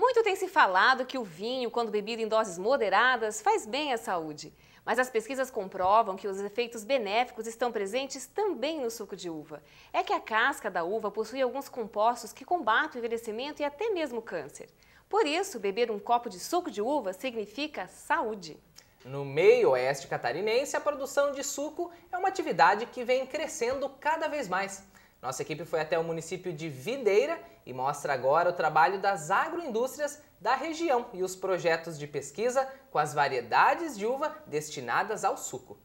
Muito tem se falado que o vinho, quando bebido em doses moderadas, faz bem à saúde. Mas as pesquisas comprovam que os efeitos benéficos estão presentes também no suco de uva. É que a casca da uva possui alguns compostos que combatem o envelhecimento e até mesmo o câncer. Por isso, beber um copo de suco de uva significa saúde. No meio oeste catarinense, a produção de suco é uma atividade que vem crescendo cada vez mais. Nossa equipe foi até o município de Videira e mostra agora o trabalho das agroindústrias da região e os projetos de pesquisa com as variedades de uva destinadas ao suco.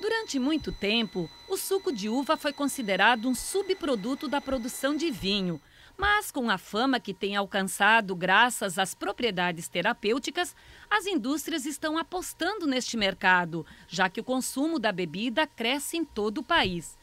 Durante muito tempo, o suco de uva foi considerado um subproduto da produção de vinho. Mas com a fama que tem alcançado graças às propriedades terapêuticas, as indústrias estão apostando neste mercado, já que o consumo da bebida cresce em todo o país.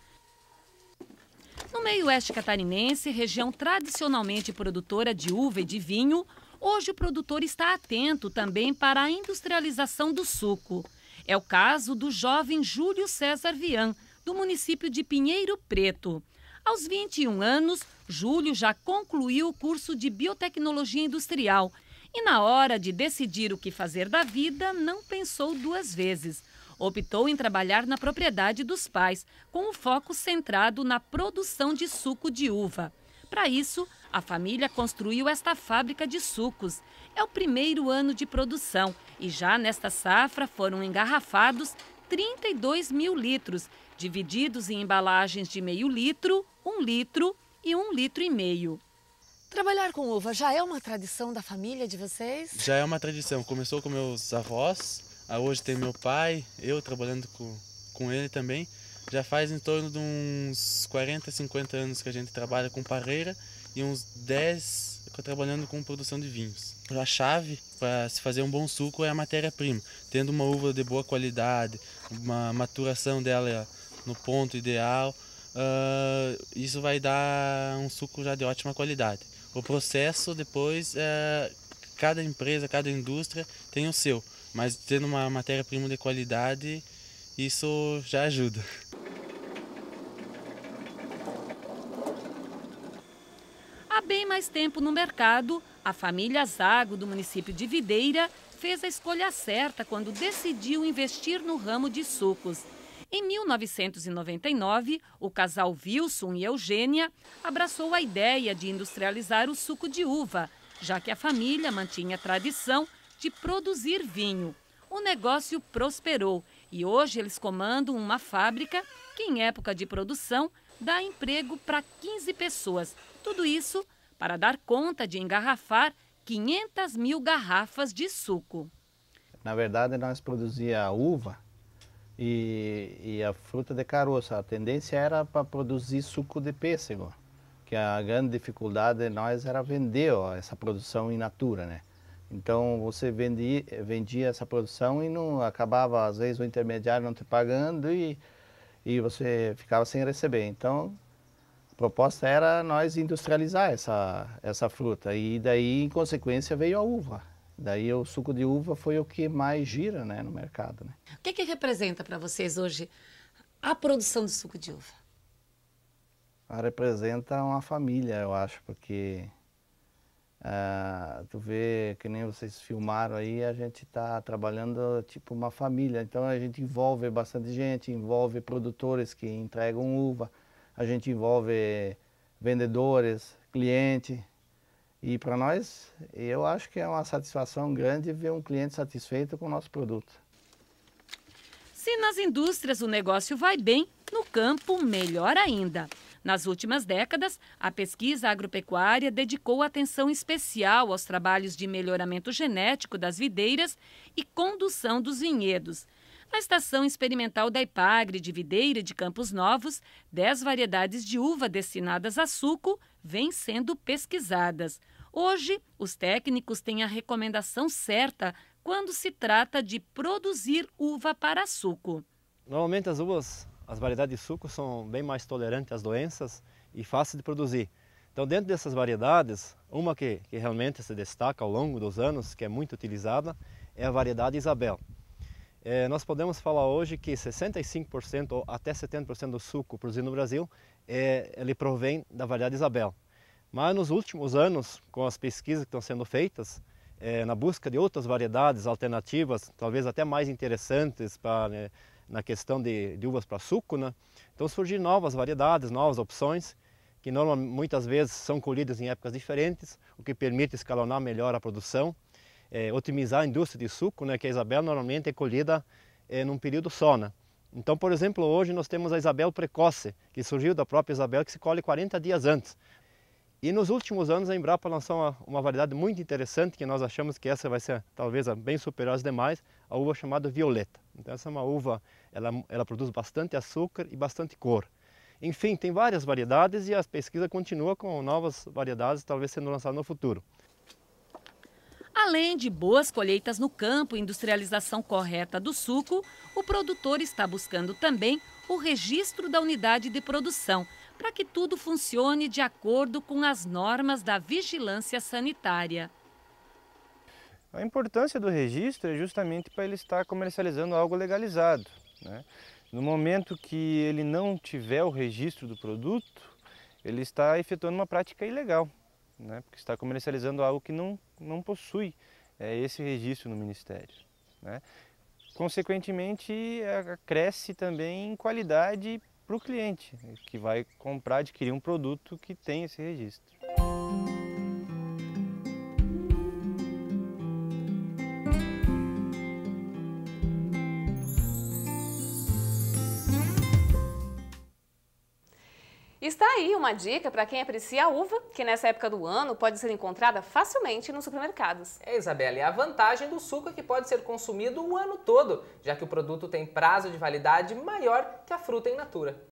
No meio-oeste catarinense, região tradicionalmente produtora de uva e de vinho, hoje o produtor está atento também para a industrialização do suco. É o caso do jovem Júlio César Vian, do município de Pinheiro Preto. Aos 21 anos, Júlio já concluiu o curso de biotecnologia industrial e, na hora de decidir o que fazer da vida, não pensou duas vezes. Optou em trabalhar na propriedade dos pais, com o foco centrado na produção de suco de uva. Para isso, a família construiu esta fábrica de sucos. É o primeiro ano de produção e já nesta safra foram engarrafados 32 mil litros, divididos em embalagens de meio litro, um litro e um litro e meio. Trabalhar com uva já é uma tradição da família de vocês? Já é uma tradição. Começou com meus avós, ah, hoje tem meu pai, eu trabalhando com, com ele também. Já faz em torno de uns 40, 50 anos que a gente trabalha com parreira e uns 10 trabalhando com produção de vinhos. A chave para se fazer um bom suco é a matéria-prima. Tendo uma uva de boa qualidade, uma maturação dela no ponto ideal, uh, isso vai dar um suco já de ótima qualidade. O processo depois, uh, cada empresa, cada indústria tem o seu, mas tendo uma matéria-prima de qualidade, isso já ajuda. Há bem mais tempo no mercado, a família Zago, do município de Videira, fez a escolha certa quando decidiu investir no ramo de sucos. Em 1999, o casal Wilson e Eugênia abraçou a ideia de industrializar o suco de uva, já que a família mantinha a tradição de produzir vinho. O negócio prosperou e hoje eles comandam uma fábrica que, em época de produção, dá emprego para 15 pessoas. Tudo isso para dar conta de engarrafar 500 mil garrafas de suco. Na verdade, nós produzia uva e, e a fruta de caroço. A tendência era para produzir suco de pêssego, que a grande dificuldade de nós era vender ó, essa produção in natura, né? Então você vendia, vendia essa produção e não acabava, às vezes, o intermediário não te pagando e, e você ficava sem receber. Então a proposta era nós industrializar essa, essa fruta e daí, em consequência, veio a uva. Daí o suco de uva foi o que mais gira né, no mercado. Né? O que, que representa para vocês hoje a produção de suco de uva? Ela ah, representa uma família, eu acho, porque uh, tu vê que nem vocês filmaram aí, a gente está trabalhando tipo uma família. Então a gente envolve bastante gente, envolve produtores que entregam uva, a gente envolve vendedores, cliente, e para nós, eu acho que é uma satisfação grande ver um cliente satisfeito com o nosso produto. Se nas indústrias o negócio vai bem, no campo, melhor ainda. Nas últimas décadas, a pesquisa agropecuária dedicou atenção especial aos trabalhos de melhoramento genético das videiras e condução dos vinhedos. Na estação experimental da Ipagre de Videira de Campos Novos, 10 variedades de uva destinadas a suco vêm sendo pesquisadas. Hoje, os técnicos têm a recomendação certa quando se trata de produzir uva para suco. Normalmente as uvas, as variedades de suco são bem mais tolerantes às doenças e fáceis de produzir. Então, dentro dessas variedades, uma que, que realmente se destaca ao longo dos anos, que é muito utilizada, é a variedade Isabel. É, nós podemos falar hoje que 65% ou até 70% do suco produzido no Brasil é, ele provém da variedade Isabel. Mas nos últimos anos, com as pesquisas que estão sendo feitas, é, na busca de outras variedades alternativas, talvez até mais interessantes para né, na questão de, de uvas para suco, né? então surgem novas variedades, novas opções que normal, muitas vezes são colhidas em épocas diferentes, o que permite escalonar melhor a produção é, otimizar a indústria de suco, né, que a Isabel normalmente é colhida é, num período só. Né? Então, por exemplo, hoje nós temos a Isabel precoce, que surgiu da própria Isabel, que se colhe 40 dias antes. E nos últimos anos a Embrapa lançou uma, uma variedade muito interessante, que nós achamos que essa vai ser talvez a bem superior às demais, a uva chamada Violeta. Então essa é uma uva, ela, ela produz bastante açúcar e bastante cor. Enfim, tem várias variedades e a pesquisa continua com novas variedades, talvez sendo lançadas no futuro. Além de boas colheitas no campo e industrialização correta do suco, o produtor está buscando também o registro da unidade de produção, para que tudo funcione de acordo com as normas da vigilância sanitária. A importância do registro é justamente para ele estar comercializando algo legalizado. Né? No momento que ele não tiver o registro do produto, ele está efetuando uma prática ilegal né? porque está comercializando algo que não, não possui é, esse registro no Ministério. Né? Consequentemente, é, cresce também em qualidade para o cliente, que vai comprar, adquirir um produto que tem esse registro. Está aí uma dica para quem aprecia a uva, que nessa época do ano pode ser encontrada facilmente nos supermercados. É, Isabela, e é a vantagem do suco é que pode ser consumido o ano todo, já que o produto tem prazo de validade maior que a fruta em natura.